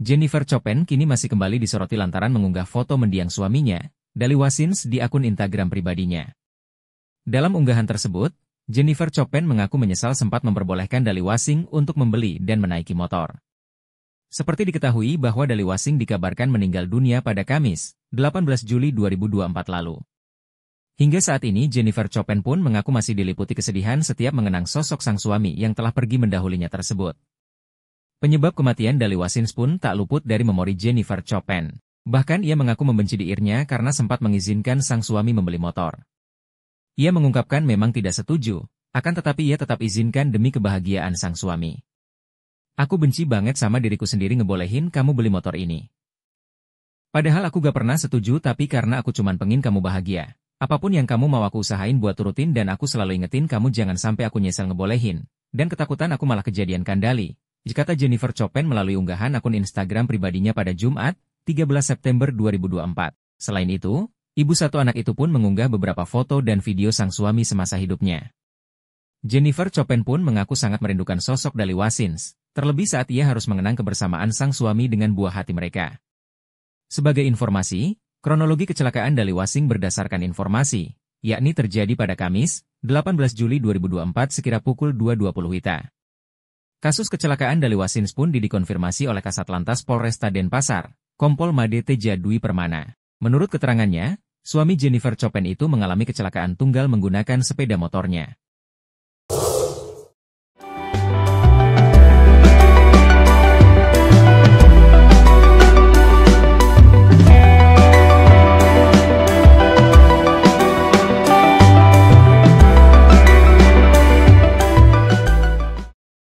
Jennifer Chopin kini masih kembali disoroti lantaran mengunggah foto mendiang suaminya, Dali Wasins di akun Instagram pribadinya. Dalam unggahan tersebut, Jennifer Chopin mengaku menyesal sempat memperbolehkan Dali Wasing untuk membeli dan menaiki motor. Seperti diketahui bahwa Dali Wasing dikabarkan meninggal dunia pada Kamis, 18 Juli 2024 lalu. Hingga saat ini Jennifer Chopin pun mengaku masih diliputi kesedihan setiap mengenang sosok sang suami yang telah pergi mendahulinya tersebut. Penyebab kematian Dali Wasins pun tak luput dari memori Jennifer Chopin. Bahkan ia mengaku membenci diirnya karena sempat mengizinkan sang suami membeli motor. Ia mengungkapkan memang tidak setuju, akan tetapi ia tetap izinkan demi kebahagiaan sang suami. Aku benci banget sama diriku sendiri ngebolehin kamu beli motor ini. Padahal aku gak pernah setuju tapi karena aku cuman pengin kamu bahagia. Apapun yang kamu mau aku usahain buat turutin dan aku selalu ingetin kamu jangan sampai aku nyesel ngebolehin. Dan ketakutan aku malah kejadian kandali, Kata Jennifer Chopin melalui unggahan akun Instagram pribadinya pada Jumat, 13 September 2024. Selain itu, ibu satu anak itu pun mengunggah beberapa foto dan video sang suami semasa hidupnya. Jennifer Chopin pun mengaku sangat merindukan sosok Dali Wasins, terlebih saat ia harus mengenang kebersamaan sang suami dengan buah hati mereka. Sebagai informasi, kronologi kecelakaan Dali Wasing berdasarkan informasi, yakni terjadi pada Kamis, 18 Juli 2024 sekira pukul 2.20 WITA. Kasus kecelakaan Wasins pun didikonfirmasi oleh Kasat Lantas Polresta Denpasar, Kompol Teja Dwi Permana. Menurut keterangannya, suami Jennifer Chopin itu mengalami kecelakaan tunggal menggunakan sepeda motornya.